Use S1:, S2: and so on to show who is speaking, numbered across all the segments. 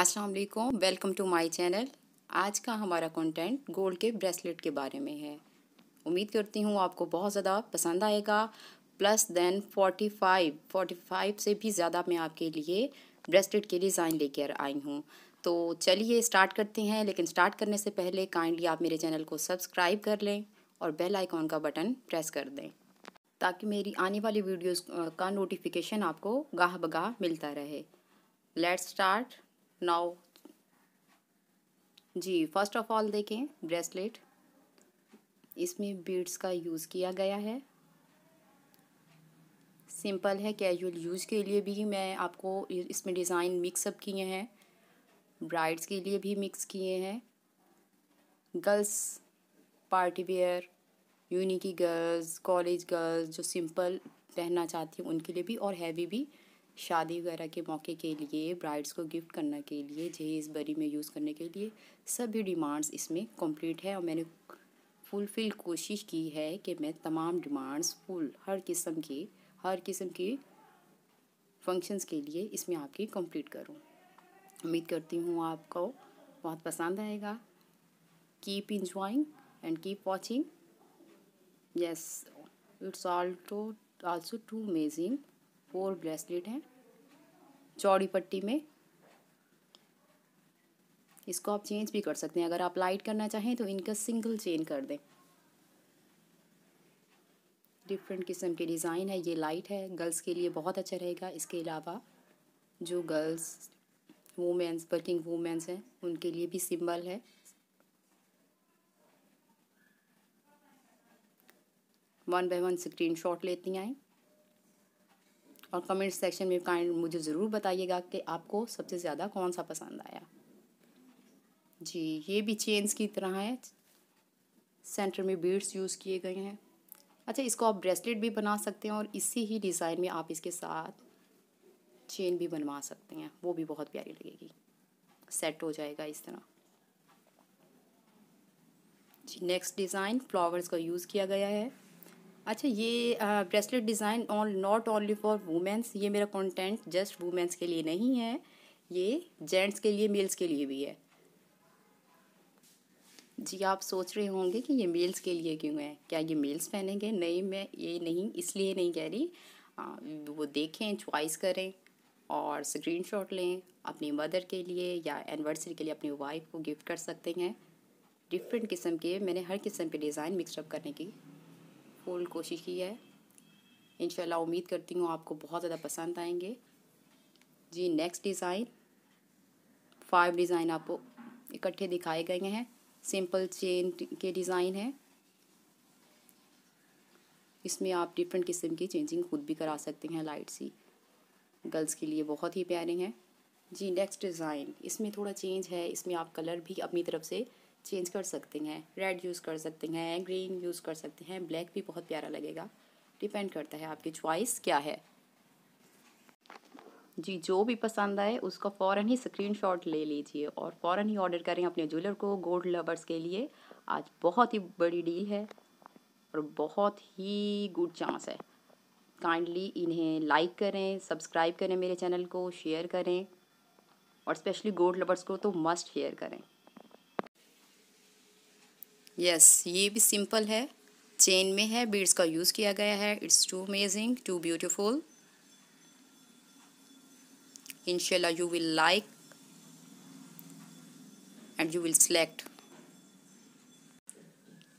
S1: अस्सलाम वालेकुम welcome to my channel आज का हमारा कंटेंट गोल्ड के ब्रेसलेट के बारे में है उम्मीद करती हूँ आपको बहुत ज़्यादा पसंद आएगा plus then forty five forty five से भी ज़्यादा मैं आपके लिए ब्रेसलेट के डिज़ाइन लेकर आई हूँ तो चलिए स्टार्ट करते हैं लेकिन स्टार्ट करने से पहले काइंडली आप मेरे चैनल को सब्सक्राइब कर लें और बेल आइकॉन का बटन प्रेस कर दें ताकि मेरी आने वाली वीडियोस का नोटिफिकेशन आपको गाह बगाह मिलता रहे लेट्स स्टार्ट नाउ जी फर्स्ट ऑफ ऑल देखें ब्रेसलेट इसमें बीड्स का यूज़ किया गया है सिंपल है कैजुअल यूज़ के लिए भी मैं आपको इसमें डिज़ाइन मिक्सअप किए हैं ब्राइड्स के लिए भी मिक्स किए हैं गर्ल्स पार्टी वेयर यूनिकी गर्ल्स कॉलेज गर्ल्स जो सिंपल पहनना चाहती हैं उनके लिए भी और हैवी भी शादी वगैरह के मौके के लिए ब्राइड्स को गिफ्ट करने के लिए जहेज बरी में यूज़ करने के लिए सभी डिमांड्स इसमें कंप्लीट है और मैंने फुलफिल कोशिश की है कि मैं तमाम डिमांड्स फुल हर किस्म के हर किस्म के फंक्शंस के लिए इसमें आपकी कंप्लीट करूं उम्मीद करती हूँ आपको बहुत पसंद आएगा keep enjoying and keep watching yes it's also also too amazing four bracelet हैं चौड़ी पट्टी में इसको आप चेंज भी कर सकते हैं अगर आप लाइट करना चाहें तो इनका सिंगल चेन कर दें डिफरेंट किस्म के डिज़ाइन है ये लाइट है गर्ल्स के लिए बहुत अच्छा रहेगा इसके अलावा जो गर्ल्स वूमेंस वर्किंग वूमेंस हैं उनके लिए भी सिंबल है one by one screen shot लेती आएँ और कमेंट सेक्शन में काइंड मुझे ज़रूर बताइएगा कि आपको सबसे ज़्यादा कौन सा पसंद आया जी ये भी चेन्स की तरह है सेंटर में बीड्स यूज़ किए गए हैं अच्छा इसको आप ब्रेसलेट भी बना सकते हैं और इसी ही डिज़ाइन में आप इसके साथ चेन भी बनवा सकते हैं वो भी बहुत प्यारी लगेगी सेट हो जाएगा इस तरह जी नेक्स्ट डिज़ाइन फ्लावर्स का यूज़ किया गया है अच्छा ये bracelet design on not only for women's ये मेरा कंटेंट जस्ट वुमेंस के लिए नहीं है ये जेंट्स के लिए मेल्स के लिए भी है जी आप सोच रहे होंगे कि ये मेल्स के लिए क्यों है क्या ये मेल्स पहनेंगे नहीं मैं ये नहीं इसलिए नहीं कह रही आ, वो देखें चॉइस करें और स्क्रीन लें अपनी मदर के लिए या एनिवर्सरी के लिए अपनी वाइफ को गिफ्ट कर सकते हैं डिफरेंट किस्म के मैंने हर किस्म के डिज़ाइन मिक्सअप करने की फोल्ड कोशिश की है इनशाला उम्मीद करती हूँ आपको बहुत ज़्यादा पसंद आएंगे जी नेक्स्ट डिज़ाइन फाइव डिज़ाइन आपको इकट्ठे दिखाए गए हैं सिंपल चेन के डिज़ाइन हैं इसमें आप डिफरेंट किस्म की चेंजिंग खुद भी करा सकते हैं लाइट सी गर्ल्स के लिए बहुत ही प्यारे हैं जी नेक्स्ट डिज़ाइन इसमें थोड़ा चेंज है इसमें आप कलर भी अपनी तरफ से चेंज कर सकते हैं रेड यूज़ कर सकते हैं ग्रीन यूज़ कर सकते हैं ब्लैक भी बहुत प्यारा लगेगा डिपेंड करता है आपकी च्वाइस क्या है जी जो भी पसंद आए उसका फ़ौरन ही स्क्रीनशॉट ले लीजिए और फ़ौरन ही ऑर्डर करें अपने ज्वेलर को गोल्ड लवर्स के लिए आज बहुत ही बड़ी डील है और बहुत ही गुड चांस है काइंडली इन्हें लाइक करें सब्सक्राइब करें मेरे चैनल को शेयर करें और स्पेशली गोल्ड लवर्स को तो मस्ट शेयर करें यस yes, ये भी सिंपल है चेन में है बीड्स का यूज़ किया गया है it's too amazing too beautiful इनशाला you will like and you will select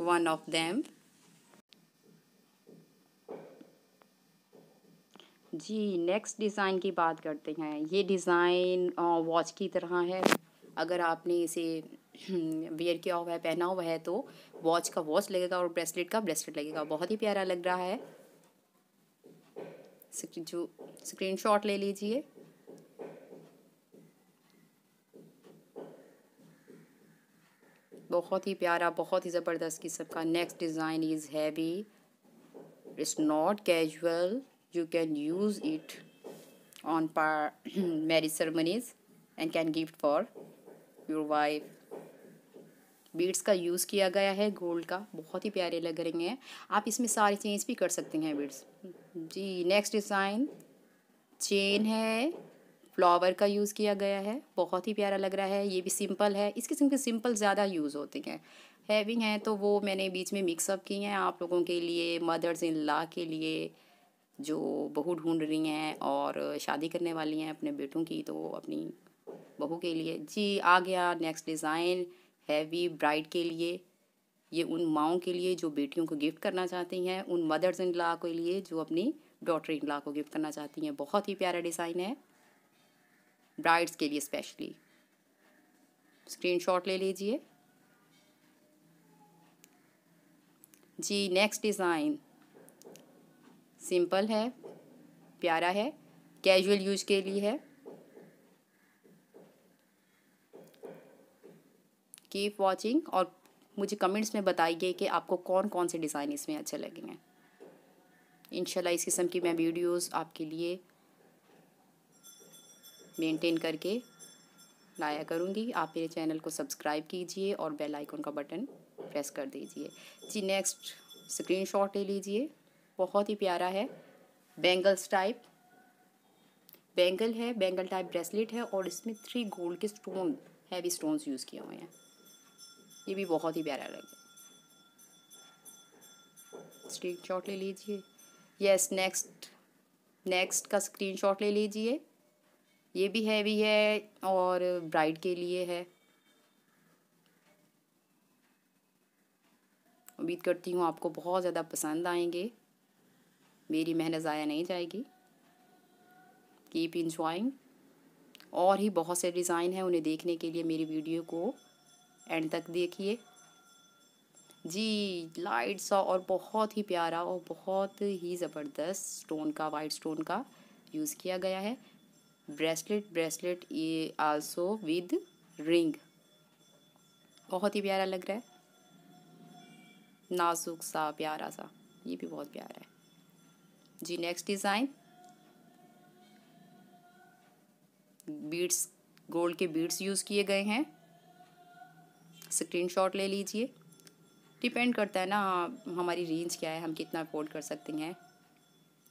S1: one of them जी नेक्स्ट डिज़ाइन की बात करते हैं ये डिज़ाइन वॉच की तरह है अगर आपने इसे वेयर हम्म, किया हुआ है पहना हुआ है तो वॉच का वॉच लगेगा और ब्रेसलेट का ब्रेसलेट लगेगा बहुत ही प्यारा लग रहा है जो स्क्रीन शॉट ले लीजिए बहुत ही प्यारा बहुत ही ज़बरदस्त किस्म का next design is heavy it's not casual you can use it on par marriage ceremonies and can gift for your wife beads का यूज़ किया गया है गोल्ड का बहुत ही प्यारे लग रहे हैं आप इसमें सारे चेंज भी कर सकते हैं बीड्स जी नेक्स्ट डिज़ाइन चेन है फ्लावर का यूज़ किया गया है बहुत ही प्यारा लग रहा है ये भी सिंपल है इस किस्म के सिंपल ज़्यादा यूज़ होते हैं हैविंग हैं तो वो मैंने बीच में मिक्सअप की हैं आप लोगों के लिए मदर्स इन ला के लिए जो बहू ढूंढ रही हैं और शादी करने वाली हैं अपने बेटों की तो अपनी बहू के लिए जी आ गया नेक्स्ट डिज़ाइन हैवी ब्राइड के लिए ये उन माओ के लिए जो बेटियों को गिफ्ट करना चाहती हैं उन मदर्स इन ला के लिए जो अपनी डॉटर इन ला को गिफ्ट करना चाहती हैं बहुत ही प्यारा डिज़ाइन है ब्राइड्स के लिए स्पेशली स्क्रीनशॉट ले लीजिए जी नेक्स्ट डिज़ाइन सिंपल है प्यारा है कैजुअल यूज के लिए है कीप वॉचिंग और मुझे कमेंट्स में बताइए कि आपको कौन कौन से डिज़ाइन इसमें अच्छे लगेंगे इंशाल्लाह इस किस्म की मैं वीडियोस आपके लिए मेंटेन करके लाया करूँगी आप मेरे चैनल को सब्सक्राइब कीजिए और बेल आइकन का बटन प्रेस कर दीजिए जी नेक्स्ट स्क्रीनशॉट ले लीजिए बहुत ही प्यारा है बैंगल्स टाइप बैंगल है बैंगल टाइप ब्रेसलेट है और इसमें थ्री गोल्ड के स्टोन हैवी स्टोन्स यूज़ किए हुए हैं ये भी बहुत ही प्यारा लगे स्क्रीन शॉट ले लीजिए यस नेक्स्ट नेक्स्ट का स्क्रीन शॉट ले लीजिए ये भी हैवी है और ब्राइड के लिए है उम्मीद करती हूँ आपको बहुत ज़्यादा पसंद आएंगे मेरी मेहनत ज़ाया नहीं जाएगी कीप इंजॉइंग और ही बहुत से डिज़ाइन हैं उन्हें देखने के लिए मेरी वीडियो को एंड तक देखिए जी लाइट सा और बहुत ही प्यारा और बहुत ही ज़बरदस्त स्टोन का वाइट स्टोन का यूज़ किया गया है ब्रेसलेट ब्रेसलेट ये आल्सो विद रिंग बहुत ही प्यारा लग रहा है नाजुक सा प्यारा सा ये भी बहुत प्यारा है जी नेक्स्ट डिज़ाइन बीड्स गोल्ड के बीड्स यूज़ किए गए हैं स्क्रीनशॉट ले लीजिए डिपेंड करता है ना हमारी रेंज क्या है हम कितना अफोर्ड कर सकते हैं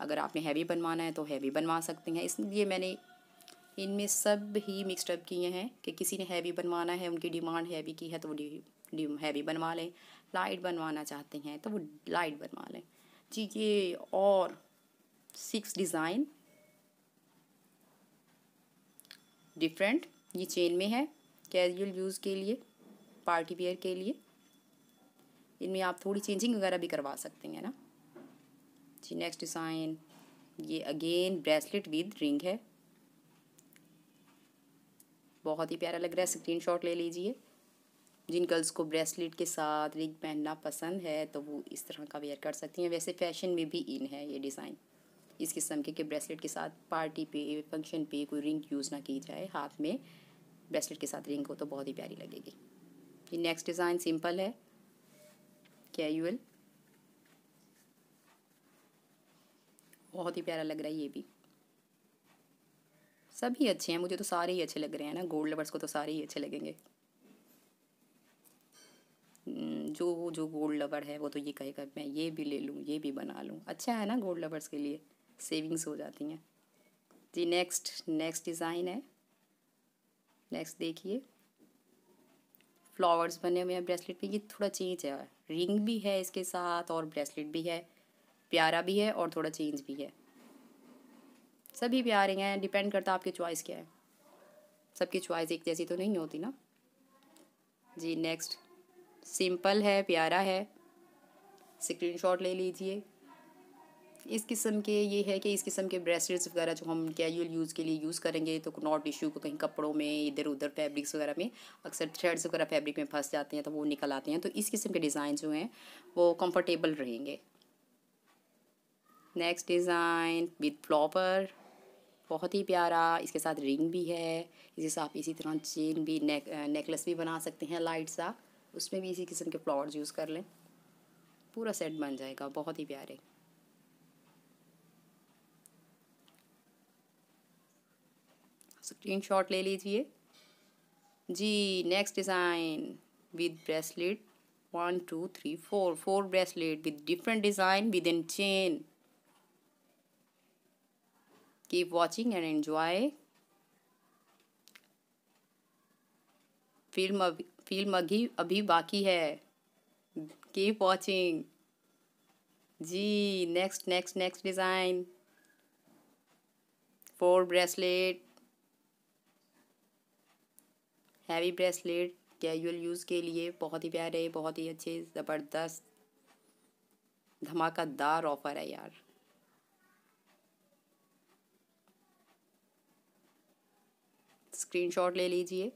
S1: अगर आपने हैवी बनवाना है तो हैवी बनवा सकते हैं इसलिए मैंने इनमें सब ही मिक्सडअप किए हैं कि किसी ने हैवी बनवाना है उनकी डिमांड हैवी की है तो वो हैवी बनवा लें लाइट बनवाना चाहते हैं तो वो लाइट बनवा लें जी ये और सिक्स डिज़ाइन डिफरेंट ये चेन में है कैजुअल यूज़ के लिए पार्टी वेयर के लिए इनमें आप थोड़ी चेंजिंग वगैरह भी करवा सकते हैं ना जी नेक्स्ट डिज़ाइन ये अगेन ब्रेसलेट विद रिंग है बहुत ही प्यारा लग रहा है स्क्रीन ले लीजिए जिन गर्ल्स को ब्रेसलेट के साथ रिंग पहनना पसंद है तो वो इस तरह का वेयर कर सकती हैं वैसे फैशन में भी इन है ये डिज़ाइन इस किस्म के कि ब्रेसलेट के साथ पार्टी पे फंक्शन पे कोई रिंग यूज़ ना की जाए हाथ में ब्रेसलेट के साथ रिंग हो तो बहुत ही प्यारी लगेगी ये नेक्स्ट डिज़ाइन सिंपल है कैजुअल बहुत ही प्यारा लग रहा है ये भी सभी अच्छे हैं मुझे तो सारे ही अच्छे लग रहे हैं ना गोल्ड लवर्स को तो सारे ही अच्छे लगेंगे हम्म, जो जो गोल्ड लवर है वो तो ये कहेगा मैं ये भी ले लूँ ये भी बना लूँ अच्छा है ना गोल्ड लवर्स के लिए सेविंग्स हो जाती हैं जी नेक्स्ट नेक्स्ट डिज़ाइन है नेक्स्ट देखिए फ्लावर्स बने हुए हैं ब्रेसलेट पे ये थोड़ा चेंज है रिंग भी है इसके साथ और ब्रेसलेट भी है प्यारा भी है और थोड़ा चेंज भी है सभी प्यारे हैं डिपेंड करता आपकी चॉइस क्या है सबकी चॉइस एक जैसी तो नहीं होती ना जी नेक्स्ट सिंपल है प्यारा है स्क्रीनशॉट ले लीजिए इस किस्म के ये है कि इस किस्म के ब्रेसलेट्स वगैरह जो हम कैजुअल यूज़ के लिए यूज़ करेंगे तो नॉट इशू को कहीं कपड़ों में इधर उधर फैब्रिक्स वगैरह में अक्सर थ्रेड्स वगैरह फैब्रिक में फंस जाते हैं तो वो निकल आते हैं तो इस किस्म के डिज़ाइन जो हैं वो कम्फ़र्टेबल रहेंगे नेक्स्ट डिज़ाइन विद फ्लॉपर बहुत ही प्यारा इसके साथ रिंग भी है इसके साथ इसी तरह चेन भी नेक नेकलेस भी बना सकते हैं लाइट सा उसमें भी इसी किस्म के फ्लावर्स यूज़ कर लें पूरा सेट बन जाएगा बहुत ही प्यारे स्क्रीनशॉट ले लीजिए जी next design with bracelet one two three four four bracelet with different design within chain keep watching and enjoy film अभी फिल्म अभी अभी बाकी है कीप वॉचिंग जी next next next design four bracelet heavy bracelet casual use के लिए बहुत ही प्यारे बहुत ही अच्छे ज़बरदस्त धमाकेदार ऑफ़र है यार स्क्रीनशॉट ले लीजिए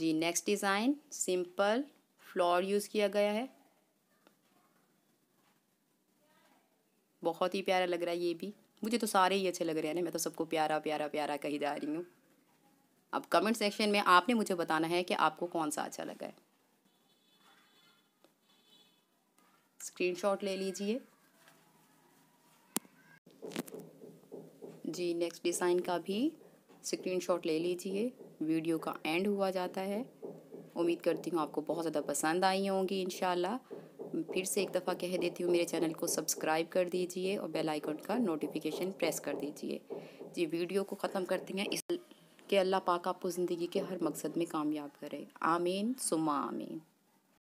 S1: जी next design simple flower use किया गया है बहुत ही प्यारा लग रहा है ये भी मुझे तो सारे ही अच्छे लग रहे हैं ना मैं तो सबको प्यारा प्यारा प्यारा कही जा रही हूँ अब कमेंट सेक्शन में आपने मुझे बताना है कि आपको कौन सा अच्छा लगा है स्क्रीनशॉट ले लीजिए जी नेक्स्ट डिज़ाइन का भी स्क्रीनशॉट ले लीजिए वीडियो का एंड हुआ जाता है उम्मीद करती हूँ आपको बहुत ज़्यादा पसंद आई होंगी इन फिर से एक दफ़ा कह देती हूँ मेरे चैनल को सब्सक्राइब कर दीजिए और बेल आइकन का नोटिफिकेशन प्रेस कर दीजिए जी वीडियो को ख़त्म करते हैं इस कि अल्लाह पाक आपको ज़िंदगी के हर मकसद में कामयाब करे आमीन सुमा आमीन